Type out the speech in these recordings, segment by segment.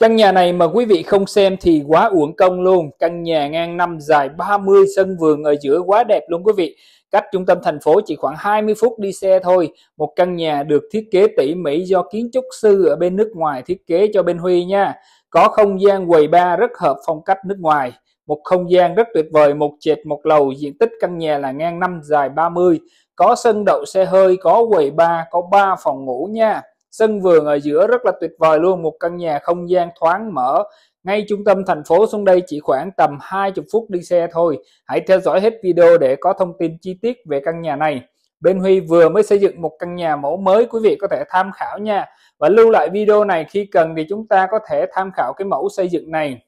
Căn nhà này mà quý vị không xem thì quá uổng công luôn. Căn nhà ngang năm dài 30 sân vườn ở giữa quá đẹp luôn quý vị. Cách trung tâm thành phố chỉ khoảng 20 phút đi xe thôi. Một căn nhà được thiết kế tỉ mỉ do kiến trúc sư ở bên nước ngoài thiết kế cho bên Huy nha. Có không gian quầy ba rất hợp phong cách nước ngoài. Một không gian rất tuyệt vời, một trệt một lầu, diện tích căn nhà là ngang năm dài 30. Có sân đậu xe hơi, có quầy ba, có 3 phòng ngủ nha sân vườn ở giữa rất là tuyệt vời luôn một căn nhà không gian thoáng mở ngay trung tâm thành phố xuống đây chỉ khoảng tầm 20 phút đi xe thôi hãy theo dõi hết video để có thông tin chi tiết về căn nhà này bên Huy vừa mới xây dựng một căn nhà mẫu mới quý vị có thể tham khảo nha và lưu lại video này khi cần thì chúng ta có thể tham khảo cái mẫu xây dựng này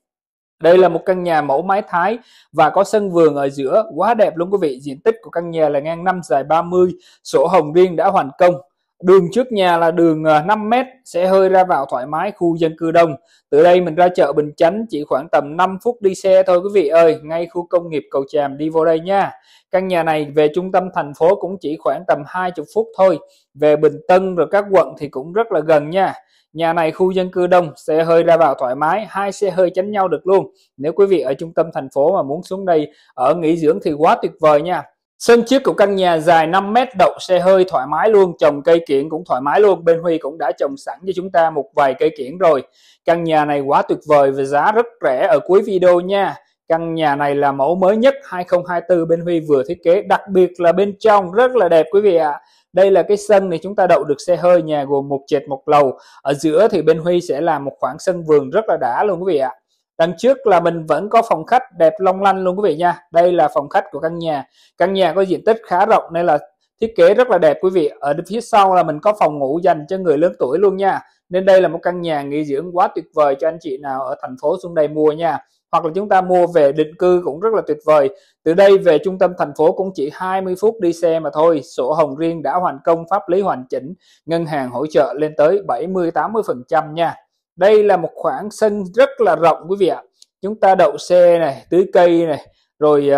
đây là một căn nhà mẫu mái Thái và có sân vườn ở giữa, quá đẹp luôn quý vị. Diện tích của căn nhà là ngang 5 dài 30, sổ hồng riêng đã hoàn công. Đường trước nhà là đường 5m ờ, sẽ hơi ra vào thoải mái khu dân cư đông. Từ đây mình ra chợ Bình Chánh chỉ khoảng tầm 5 phút đi xe thôi quý vị ơi, ngay khu công nghiệp Cầu Tràm đi vô đây nha. Căn nhà này về trung tâm thành phố cũng chỉ khoảng tầm 20 phút thôi. Về Bình Tân rồi các quận thì cũng rất là gần nha. Nhà này khu dân cư đông, xe hơi ra vào thoải mái, hai xe hơi tránh nhau được luôn. Nếu quý vị ở trung tâm thành phố mà muốn xuống đây ở nghỉ dưỡng thì quá tuyệt vời nha. Sân trước của căn nhà dài 5 mét đậu xe hơi thoải mái luôn, trồng cây kiển cũng thoải mái luôn. Bên Huy cũng đã trồng sẵn cho chúng ta một vài cây kiển rồi. Căn nhà này quá tuyệt vời và giá rất rẻ ở cuối video nha. Căn nhà này là mẫu mới nhất 2024 bên Huy vừa thiết kế, đặc biệt là bên trong rất là đẹp quý vị ạ. À. Đây là cái sân này chúng ta đậu được xe hơi nhà gồm một trệt một lầu. Ở giữa thì bên Huy sẽ làm một khoảng sân vườn rất là đã luôn quý vị ạ. À đằng trước là mình vẫn có phòng khách đẹp long lanh luôn quý vị nha đây là phòng khách của căn nhà căn nhà có diện tích khá rộng nên là thiết kế rất là đẹp quý vị ở phía sau là mình có phòng ngủ dành cho người lớn tuổi luôn nha nên đây là một căn nhà nghỉ dưỡng quá tuyệt vời cho anh chị nào ở thành phố xuống đây mua nha hoặc là chúng ta mua về định cư cũng rất là tuyệt vời từ đây về trung tâm thành phố cũng chỉ 20 phút đi xe mà thôi sổ hồng riêng đã hoàn công pháp lý hoàn chỉnh ngân hàng hỗ trợ lên tới 70 80 phần trăm nha đây là một khoảng sân rất là rộng quý vị ạ chúng ta đậu xe này tưới cây này rồi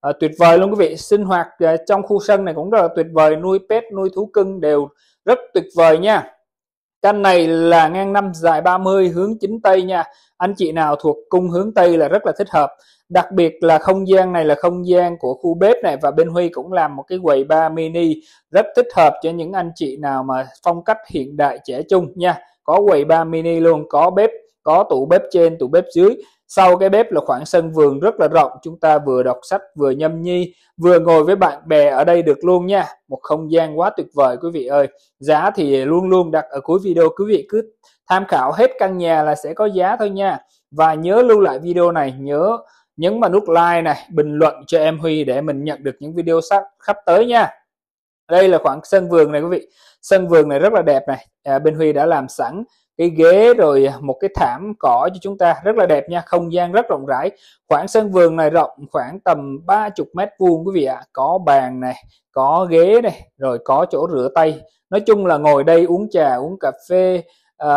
à, tuyệt vời luôn quý vị sinh hoạt à, trong khu sân này cũng rất là tuyệt vời nuôi pet nuôi thú cưng đều rất tuyệt vời nha căn này là ngang năm dài 30 hướng chính tây nha anh chị nào thuộc cung hướng tây là rất là thích hợp đặc biệt là không gian này là không gian của khu bếp này và bên Huy cũng làm một cái quầy bar mini rất thích hợp cho những anh chị nào mà phong cách hiện đại trẻ trung nha có quầy bar mini luôn có bếp có tủ bếp trên tủ bếp dưới sau cái bếp là khoảng sân vườn rất là rộng chúng ta vừa đọc sách vừa nhâm nhi vừa ngồi với bạn bè ở đây được luôn nha một không gian quá tuyệt vời quý vị ơi giá thì luôn luôn đặt ở cuối video quý vị cứ tham khảo hết căn nhà là sẽ có giá thôi nha và nhớ lưu lại video này nhớ nhấn vào nút like này bình luận cho em Huy để mình nhận được những video sắp khắp tới nha đây là khoảng sân vườn này quý vị sân vườn này rất là đẹp này à, bên Huy đã làm sẵn cái ghế rồi một cái thảm cỏ cho chúng ta rất là đẹp nha không gian rất rộng rãi khoảng sân vườn này rộng khoảng tầm 30 mét vuông quý vị ạ à. có bàn này có ghế này rồi có chỗ rửa tay nói chung là ngồi đây uống trà uống cà phê uh,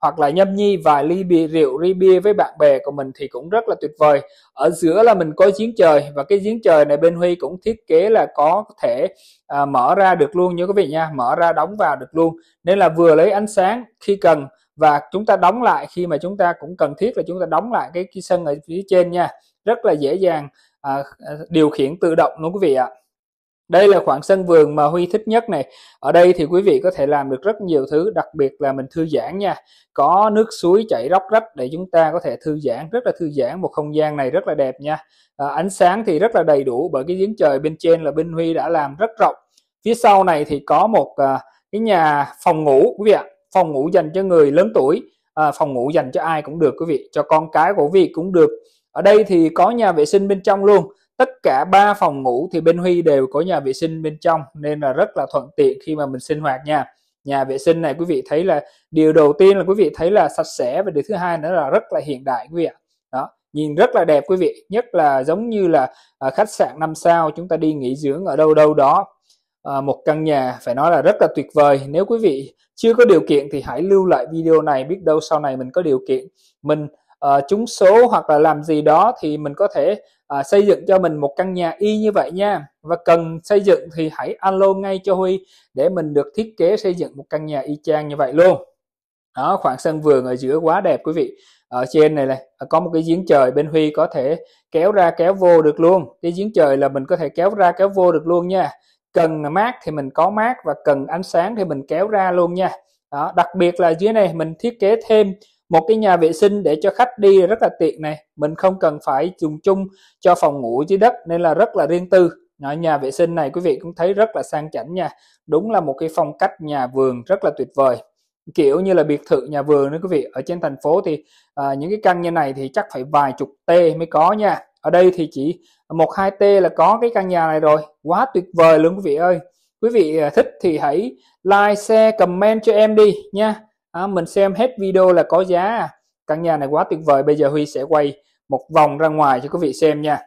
hoặc là nhâm nhi vài ly bia rượu ly bia với bạn bè của mình thì cũng rất là tuyệt vời ở giữa là mình có giếng trời và cái giếng trời này bên Huy cũng thiết kế là có thể à, mở ra được luôn như quý vị nha mở ra đóng vào được luôn nên là vừa lấy ánh sáng khi cần và chúng ta đóng lại khi mà chúng ta cũng cần thiết là chúng ta đóng lại cái, cái sân ở phía trên nha rất là dễ dàng à, à điều khiển tự động luôn quý vị ạ đây là khoảng sân vườn mà Huy thích nhất này ở đây thì quý vị có thể làm được rất nhiều thứ đặc biệt là mình thư giãn nha có nước suối chảy róc rách để chúng ta có thể thư giãn rất là thư giãn một không gian này rất là đẹp nha à, ánh sáng thì rất là đầy đủ bởi cái giếng trời bên trên là bên Huy đã làm rất rộng phía sau này thì có một à, cái nhà phòng ngủ quý vị ạ phòng ngủ dành cho người lớn tuổi à, phòng ngủ dành cho ai cũng được quý vị cho con cái của vị cũng được ở đây thì có nhà vệ sinh bên trong luôn tất cả ba phòng ngủ thì bên Huy đều có nhà vệ sinh bên trong nên là rất là thuận tiện khi mà mình sinh hoạt nha nhà vệ sinh này quý vị thấy là điều đầu tiên là quý vị thấy là sạch sẽ và điều thứ hai nữa là rất là hiện đại quý vị ạ đó nhìn rất là đẹp quý vị nhất là giống như là à, khách sạn 5 sao chúng ta đi nghỉ dưỡng ở đâu đâu đó à, một căn nhà phải nói là rất là tuyệt vời nếu quý vị chưa có điều kiện thì hãy lưu lại video này biết đâu sau này mình có điều kiện mình uh, số hoặc là làm gì đó thì mình có thể uh, xây dựng cho mình một căn nhà y như vậy nha và cần xây dựng thì hãy alo ngay cho Huy để mình được thiết kế xây dựng một căn nhà y chang như vậy luôn đó khoảng sân vườn ở giữa quá đẹp quý vị ở trên này này à, có một cái giếng trời bên Huy có thể kéo ra kéo vô được luôn cái giếng trời là mình có thể kéo ra kéo vô được luôn nha cần mát thì mình có mát và cần ánh sáng thì mình kéo ra luôn nha đó đặc biệt là dưới này mình thiết kế thêm một cái nhà vệ sinh để cho khách đi rất là tiện này mình không cần phải dùng chung cho phòng ngủ dưới đất nên là rất là riêng tư Nói nhà vệ sinh này quý vị cũng thấy rất là sang chảnh nha đúng là một cái phong cách nhà vườn rất là tuyệt vời kiểu như là biệt thự nhà vườn nữa quý vị ở trên thành phố thì à, những cái căn như này thì chắc phải vài chục t mới có nha ở đây thì chỉ một hai t là có cái căn nhà này rồi quá tuyệt vời luôn quý vị ơi quý vị à, thích thì hãy like share comment cho em đi nha à, mình xem hết video là có giá căn nhà này quá tuyệt vời bây giờ Huy sẽ quay một vòng ra ngoài cho quý vị xem nha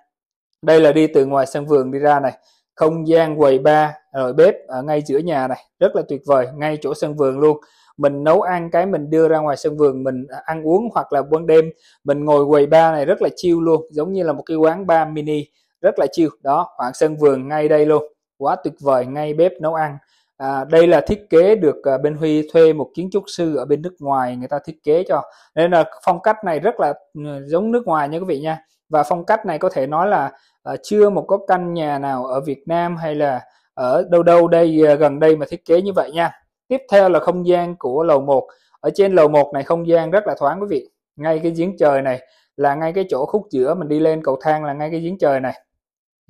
đây là đi từ ngoài sân vườn đi ra này không gian quầy ba rồi bếp ở ngay giữa nhà này rất là tuyệt vời ngay chỗ sân vườn luôn mình nấu ăn cái mình đưa ra ngoài sân vườn mình ăn uống hoặc là ban đêm mình ngồi quầy ba này rất là chiêu luôn giống như là một cái quán bar mini rất là chiêu đó khoảng sân vườn ngay đây luôn quá tuyệt vời ngay bếp nấu ăn À, đây là thiết kế được uh, bên Huy thuê một kiến trúc sư ở bên nước ngoài người ta thiết kế cho nên là phong cách này rất là ừ, giống nước ngoài nha quý vị nha và phong cách này có thể nói là uh, chưa một có căn nhà nào ở Việt Nam hay là ở đâu đâu đây uh, gần đây mà thiết kế như vậy nha tiếp theo là không gian của lầu 1 ở trên lầu 1 này không gian rất là thoáng quý vị ngay cái giếng trời này là ngay cái chỗ khúc giữa mình đi lên cầu thang là ngay cái giếng trời này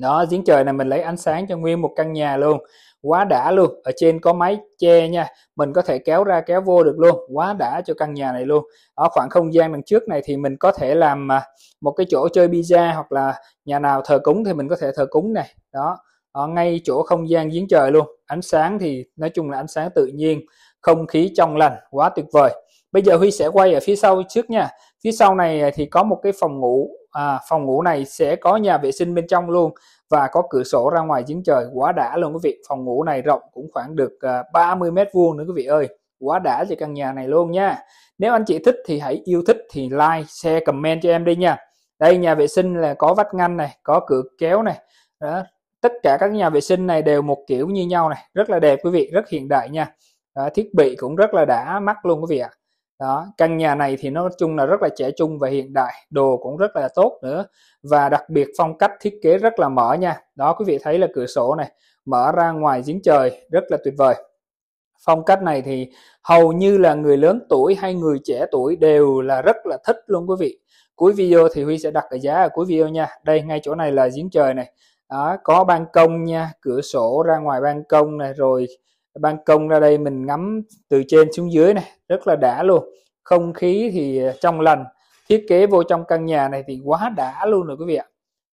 đó giếng trời này mình lấy ánh sáng cho nguyên một căn nhà luôn quá đã luôn ở trên có máy che nha mình có thể kéo ra kéo vô được luôn quá đã cho căn nhà này luôn ở khoảng không gian đằng trước này thì mình có thể làm à, một cái chỗ chơi pizza hoặc là nhà nào thờ cúng thì mình có thể thờ cúng này đó ở ngay chỗ không gian giếng trời luôn ánh sáng thì nói chung là ánh sáng tự nhiên không khí trong lành quá tuyệt vời bây giờ Huy sẽ quay ở phía sau trước nha phía sau này thì có một cái phòng ngủ à, phòng ngủ này sẽ có nhà vệ sinh bên trong luôn và có cửa sổ ra ngoài giếng trời quá đã luôn quý vị phòng ngủ này rộng cũng khoảng được à, 30 mét vuông nữa quý vị ơi quá đã cho căn nhà này luôn nha nếu anh chị thích thì hãy yêu thích thì like share comment cho em đi nha đây nhà vệ sinh là có vách ngăn này có cửa kéo này đó tất cả các nhà vệ sinh này đều một kiểu như nhau này rất là đẹp quý vị rất hiện đại nha đó, thiết bị cũng rất là đã mắt luôn quý vị ạ đó căn nhà này thì nói chung là rất là trẻ trung và hiện đại đồ cũng rất là tốt nữa và đặc biệt phong cách thiết kế rất là mở nha đó quý vị thấy là cửa sổ này mở ra ngoài giếng trời rất là tuyệt vời phong cách này thì hầu như là người lớn tuổi hay người trẻ tuổi đều là rất là thích luôn quý vị cuối video thì huy sẽ đặt cái giá ở cuối video nha đây ngay chỗ này là giếng trời này đó, có ban công nha cửa sổ ra ngoài ban công này rồi ban công ra đây mình ngắm từ trên xuống dưới này rất là đã luôn không khí thì ờ, trong lành thiết kế vô trong căn nhà này thì quá đã luôn rồi quý vị ạ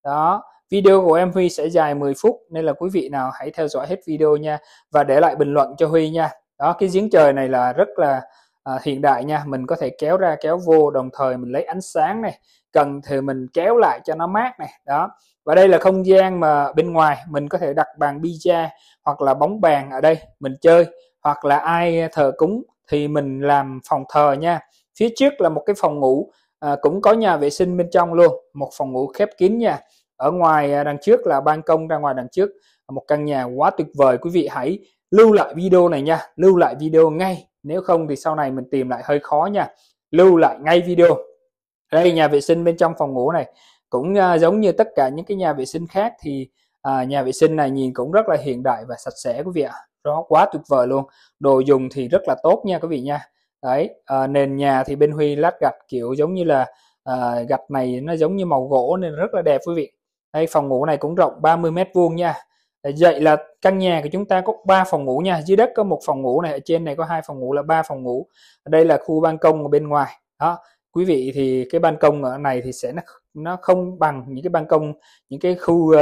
đó video của em Huy sẽ dài 10 phút nên là quý vị nào hãy theo dõi hết video nha và để lại bình luận cho Huy nha đó cái giếng trời này là rất là à, hiện đại nha mình có thể kéo ra kéo vô đồng thời mình lấy ánh sáng này cần thì mình kéo lại cho nó mát này đó và đây là không gian mà bên ngoài mình có thể đặt bàn pizza hoặc là bóng bàn ở đây mình chơi hoặc là ai thờ cúng thì mình làm phòng thờ nha phía trước là một cái phòng ngủ à, cũng có nhà vệ sinh bên trong luôn một phòng ngủ khép kín nha ở ngoài à, đằng trước là ban công ra ngoài đằng trước một căn nhà quá tuyệt vời quý vị hãy lưu lại video này nha lưu lại video ngay nếu không thì sau này mình tìm lại hơi khó nha lưu lại ngay video đây nhà vệ sinh bên trong phòng ngủ này cũng uh, giống như tất cả những cái nhà vệ sinh khác thì uh, nhà vệ sinh này nhìn cũng rất là hiện đại và sạch sẽ quý vị ạ đó quá tuyệt vời luôn đồ dùng thì rất là tốt nha quý vị nha đấy uh, nền nhà thì bên Huy lát gạch kiểu giống như là uh, gạch này nó giống như màu gỗ nên rất là đẹp quý vị đây phòng ngủ này cũng rộng 30 mét vuông nha vậy là căn nhà của chúng ta có 3 phòng ngủ nha dưới đất có một phòng ngủ này ở trên này có hai phòng ngủ là ba phòng ngủ đây là khu ban công ở bên ngoài đó quý vị thì cái ban công ở này thì sẽ nó không bằng những cái ban công những cái khu uh,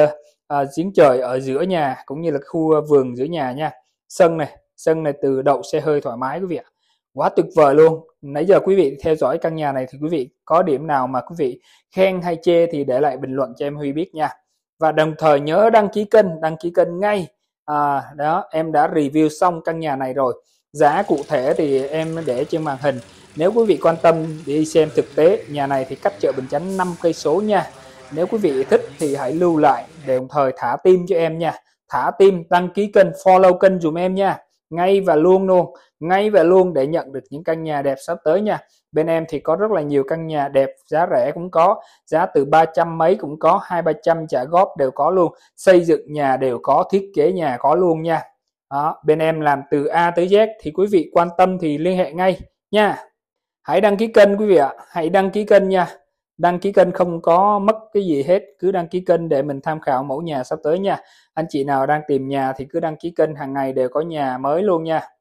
uh, giếng trời ở giữa nhà cũng như là khu uh, vườn giữa nhà nha sân này sân này từ đậu xe hơi thoải mái quý vị ạ quá tuyệt vời luôn nãy giờ quý vị theo dõi căn nhà này thì quý vị có điểm nào mà quý vị khen hay chê thì để lại bình luận cho em Huy biết nha và đồng thời nhớ đăng ký kênh đăng ký kênh ngay à, đó em đã review xong căn nhà này rồi giá cụ thể thì em để trên màn hình nếu quý vị quan tâm đi xem thực tế nhà này thì cách chợ Bình Chánh 5 cây số nha nếu quý vị thích thì hãy lưu lại để đồng thời thả tim cho em nha thả tim đăng ký kênh follow kênh dùm em nha ngay và luôn luôn ngay và luôn để nhận được những căn nhà đẹp sắp tới nha bên em thì có rất là nhiều căn nhà đẹp giá rẻ cũng có giá từ 300 mấy cũng có hai ba trăm trả góp đều có luôn xây dựng nhà đều có thiết kế nhà có luôn nha đó, bên em làm từ A tới Z thì quý vị quan tâm thì liên hệ ngay nha hãy đăng ký kênh quý vị ạ hãy đăng ký kênh nha đăng ký kênh không có mất cái gì hết cứ đăng ký kênh để mình tham khảo mẫu nhà sắp tới nha anh chị nào đang tìm nhà thì cứ đăng ký kênh hàng ngày đều có nhà mới luôn nha